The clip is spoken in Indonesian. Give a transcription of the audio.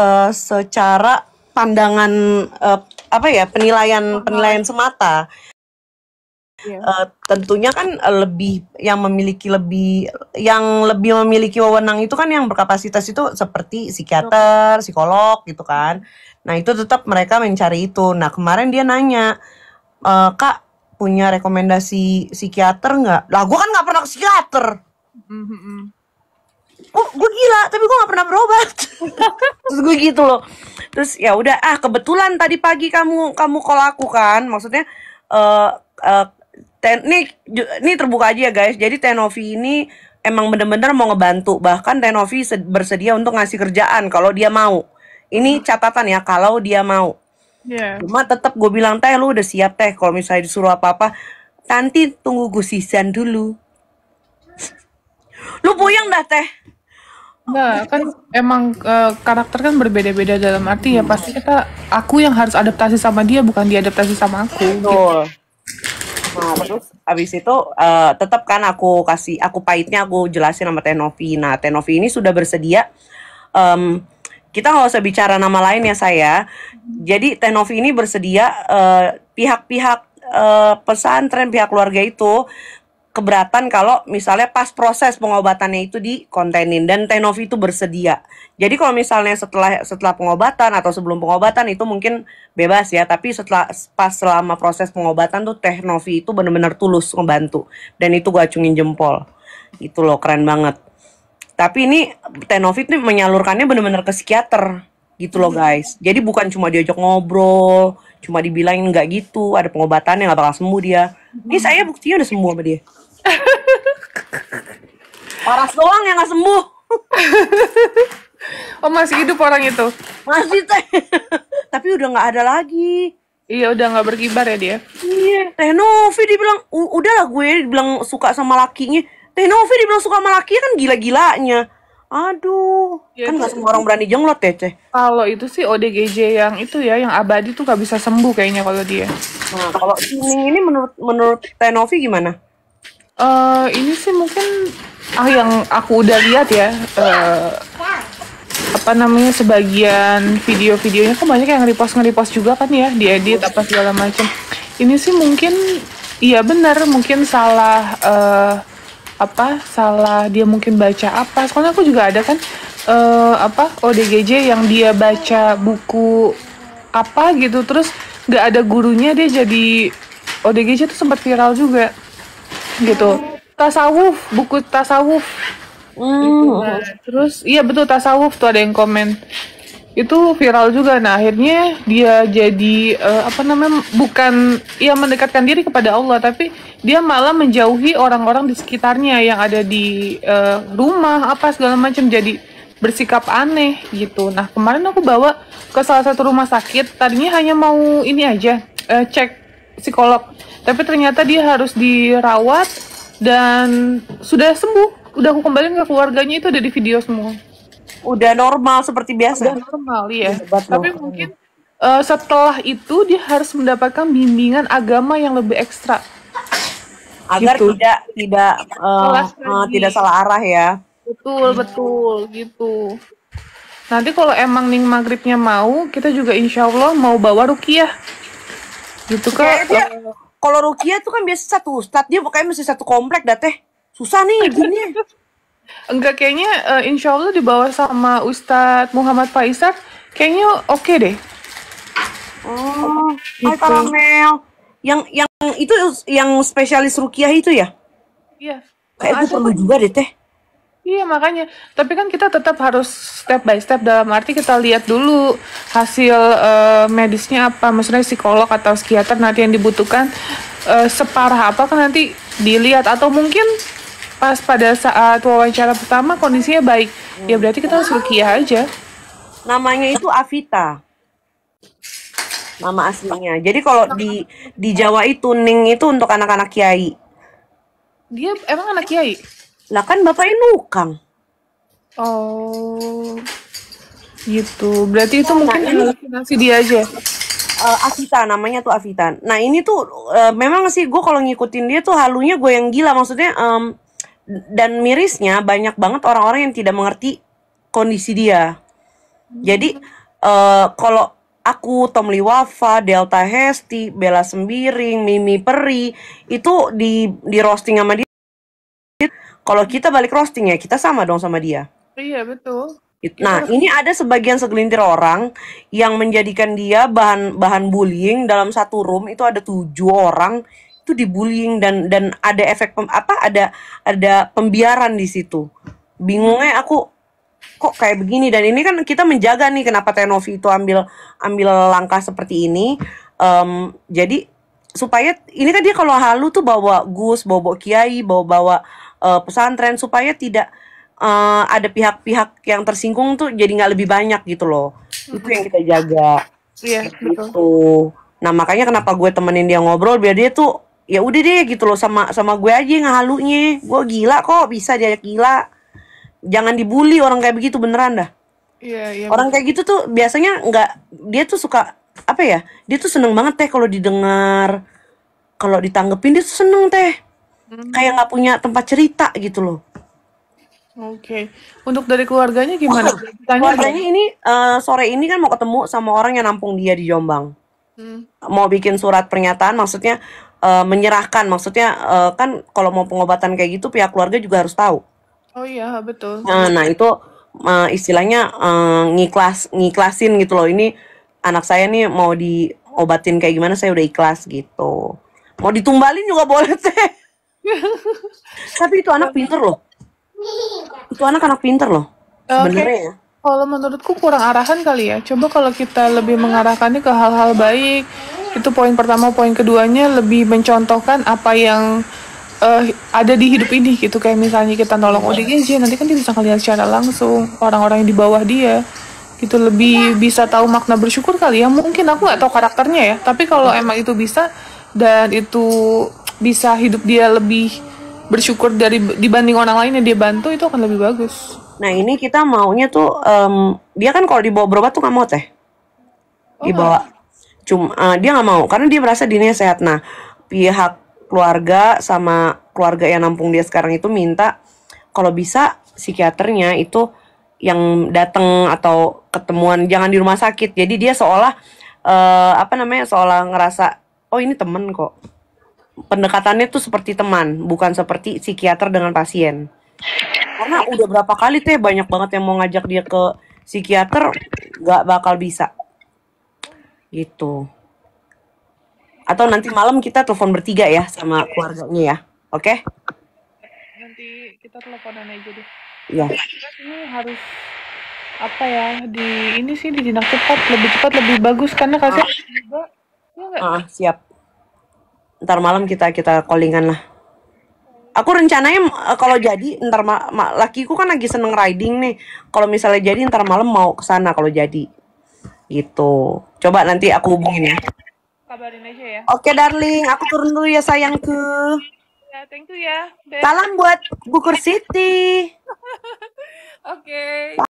Eh, secara pandangan uh, apa ya penilaian penilaian semata uh, tentunya kan lebih yang memiliki lebih yang lebih memiliki wewenang itu kan yang berkapasitas itu seperti psikiater psikolog gitu kan nah itu tetap mereka mencari itu nah kemarin dia nanya e, kak punya rekomendasi psikiater nggak lah gue kan nggak pernah ke psikiater gue gue gila tapi gue gak pernah berobat terus gue gitu loh terus ya udah ah kebetulan tadi pagi kamu kamu kalau aku kan maksudnya uh, uh, ten ini ini terbuka aja ya guys jadi Tenovi ini emang bener-bener mau ngebantu bahkan Tenovi bersedia untuk ngasih kerjaan kalau dia mau ini catatan ya kalau dia mau yeah. cuma tetap gue bilang teh lu udah siap teh kalau misalnya disuruh apa apa nanti tunggu gue sisan dulu lu puyeng dah teh Nah, kan emang e, karakter kan berbeda-beda dalam arti ya pasti kita aku yang harus adaptasi sama dia bukan dia adaptasi sama aku. Gitu. Betul. Gitu. Nah, terus habis itu uh, eh, tetap kan aku kasih aku pahitnya aku jelasin sama Tenovi. Nah, Tenovi ini sudah bersedia um, kita nggak usah bicara nama lain ya saya. Jadi Tenovi ini bersedia eh, pihak-pihak uh, pihak pesantren pihak keluarga itu keberatan kalau misalnya pas proses pengobatannya itu di kontenin dan Tenovi itu bersedia. Jadi kalau misalnya setelah setelah pengobatan atau sebelum pengobatan itu mungkin bebas ya, tapi setelah pas selama proses pengobatan tuh Tenovi itu benar-benar tulus membantu dan itu gue acungin jempol. Itu loh keren banget. Tapi ini Tenovi ini menyalurkannya benar-benar ke psikiater gitu loh guys. Jadi bukan cuma diajak ngobrol, cuma dibilangin nggak gitu, ada pengobatan yang nggak bakal sembuh dia. Ini saya buktinya udah sembuh sama dia. Paras doang yang gak sembuh. oh masih hidup orang itu? Masih teh. Tapi udah nggak ada lagi. Iya udah nggak berkibar ya dia. Iya. Teh Novi dibilang udahlah gue dibilang suka sama lakinya. Teh Novi dibilang suka sama laki kan gila-gilanya. Aduh, ya, kan gak semua orang berani jenglot ya, Kalau itu sih ODGJ yang itu ya, yang abadi tuh gak bisa sembuh kayaknya kalau dia. Nah, kalau ini, ini menurut menurut Tenovi gimana? uh, ini sih mungkin ah yang aku udah lihat ya uh, apa namanya sebagian video-videonya kok banyak yang repost nge-repost juga kan ya diedit apa segala macam ini sih mungkin iya benar mungkin salah uh, apa salah dia mungkin baca apa soalnya aku juga ada kan uh, apa ODGJ yang dia baca buku apa gitu terus nggak ada gurunya dia jadi ODGJ itu sempat viral juga gitu tasawuf buku tasawuf mm. terus iya betul tasawuf tuh ada yang komen itu viral juga nah akhirnya dia jadi uh, apa namanya bukan ya mendekatkan diri kepada Allah tapi dia malah menjauhi orang-orang di sekitarnya yang ada di uh, rumah apa segala macam jadi bersikap aneh gitu nah kemarin aku bawa ke salah satu rumah sakit tadinya hanya mau ini aja uh, cek psikolog tapi ternyata dia harus dirawat dan sudah sembuh udah aku kembali ke keluarganya itu ada di video semua udah normal seperti biasa udah normal ya Hebat tapi loh. mungkin uh, setelah itu dia harus mendapatkan bimbingan agama yang lebih ekstra agar gitu. tidak tidak uh, uh, tidak salah arah ya betul betul gitu nanti kalau emang nih maghribnya mau kita juga insya Allah mau bawa rukiah Gitu kan. kalau Rukia tuh kan biasa satu ustad, dia pokoknya masih satu komplek dah teh. Susah nih gini. Enggak kayaknya uh, insya Allah dibawa sama ustad Muhammad Faisal kayaknya oke okay deh. Oh, gitu. Mel Yang yang itu yang spesialis rukiah itu ya? Iya. Kayak gue perlu juga deh teh. Iya makanya, tapi kan kita tetap harus step by step dalam arti kita lihat dulu hasil uh, medisnya apa, maksudnya psikolog atau psikiater nanti yang dibutuhkan uh, separah apa kan nanti dilihat atau mungkin pas pada saat wawancara pertama kondisinya baik, ya berarti kita harus rukia aja. Namanya itu Avita, nama aslinya. Jadi kalau di di Jawa itu Ning itu untuk anak-anak kiai. Dia emang anak kiai? Lah kan bapaknya nukang. Oh. Gitu. Berarti itu nah, mungkin ini, halusinasi dia aja. Uh, eh, Avita namanya tuh Avita. Nah, ini tuh uh, memang sih gue kalau ngikutin dia tuh halunya gue yang gila maksudnya um, dan mirisnya banyak banget orang-orang yang tidak mengerti kondisi dia. Hmm. Jadi uh, kalau aku, Tom Liwafa, Delta Hesti, Bella Sembiring, Mimi Peri itu di di roasting sama dia kalau kita balik roasting ya, kita sama dong sama dia. Iya, betul. Nah, ini ada sebagian segelintir orang yang menjadikan dia bahan bahan bullying dalam satu room itu ada tujuh orang itu dibullying dan dan ada efek pem, apa ada ada pembiaran di situ. Bingungnya aku kok kayak begini dan ini kan kita menjaga nih kenapa Tenovi itu ambil ambil langkah seperti ini. Um, jadi supaya ini kan dia kalau halu tuh bawa Gus, bawa, -bawa Kiai, bawa-bawa uh, pesantren supaya tidak uh, ada pihak-pihak yang tersinggung tuh jadi nggak lebih banyak gitu loh mm-hmm. itu yang kita jaga iya gitu betul. nah makanya kenapa gue temenin dia ngobrol biar dia tuh ya udah deh gitu loh sama sama gue aja ngahalunya gue gila kok bisa dia gila jangan dibully orang kayak begitu beneran dah Iya, iya, orang kayak gitu tuh biasanya nggak dia tuh suka apa ya dia tuh seneng banget teh kalau didengar kalau ditanggepin dia tuh seneng teh Hmm. kayak nggak punya tempat cerita gitu loh. Oke, okay. untuk dari keluarganya gimana? Oh, keluarganya ini uh, sore ini kan mau ketemu sama orang yang nampung dia di Jombang. Hmm. Mau bikin surat pernyataan, maksudnya uh, menyerahkan, maksudnya uh, kan kalau mau pengobatan kayak gitu pihak keluarga juga harus tahu. Oh iya betul. Nah, nah itu uh, istilahnya uh, ngiklas ngiklasin gitu loh. Ini anak saya nih mau diobatin kayak gimana saya udah ikhlas gitu. Mau ditumbalin juga boleh sih. tapi itu anak pinter loh itu anak anak pinter loh sebenarnya okay. Ya. kalau menurutku kurang arahan kali ya coba kalau kita lebih mengarahkannya ke hal-hal baik itu poin pertama poin keduanya lebih mencontohkan apa yang uh, ada di hidup ini gitu kayak misalnya kita nolong ODGJ iya nanti kan dia bisa ngeliat secara langsung orang-orang yang di bawah dia gitu lebih bisa tahu makna bersyukur kali ya mungkin aku nggak tahu karakternya ya tapi kalau iya. emang itu bisa dan itu bisa hidup dia lebih bersyukur dari dibanding orang lain yang dia bantu itu akan lebih bagus. Nah ini kita maunya tuh um, dia kan kalau dibawa berobat tuh nggak mau teh oh, dibawa. Oh. Cuma uh, eh, dia nggak mau karena dia merasa dirinya sehat. Nah pihak keluarga sama keluarga yang nampung dia sekarang itu minta kalau bisa psikiaternya itu yang datang atau ketemuan jangan di rumah sakit. Jadi dia seolah uh, apa namanya seolah ngerasa oh ini temen kok pendekatannya tuh seperti teman, bukan seperti psikiater dengan pasien. Karena udah berapa kali teh ya banyak banget yang mau ngajak dia ke psikiater nggak bakal bisa. Gitu. Atau nanti malam kita telepon bertiga ya sama keluarganya ya. Oke? Okay? Nanti kita teleponan aja deh. Iya. Ini harus apa ya di ini sih ditindak cepat lebih cepat lebih bagus karena kasih ah. Iya ah, siap ntar malam kita kita callingan lah aku rencananya eh, kalau jadi ntar ma ma lakiku kan lagi seneng riding nih kalau misalnya jadi ntar malam mau ke sana kalau jadi gitu coba nanti aku hubungin ya kabarin aja ya oke darling aku turun dulu ya sayangku ya thank you ya salam buat Bukur City oke okay.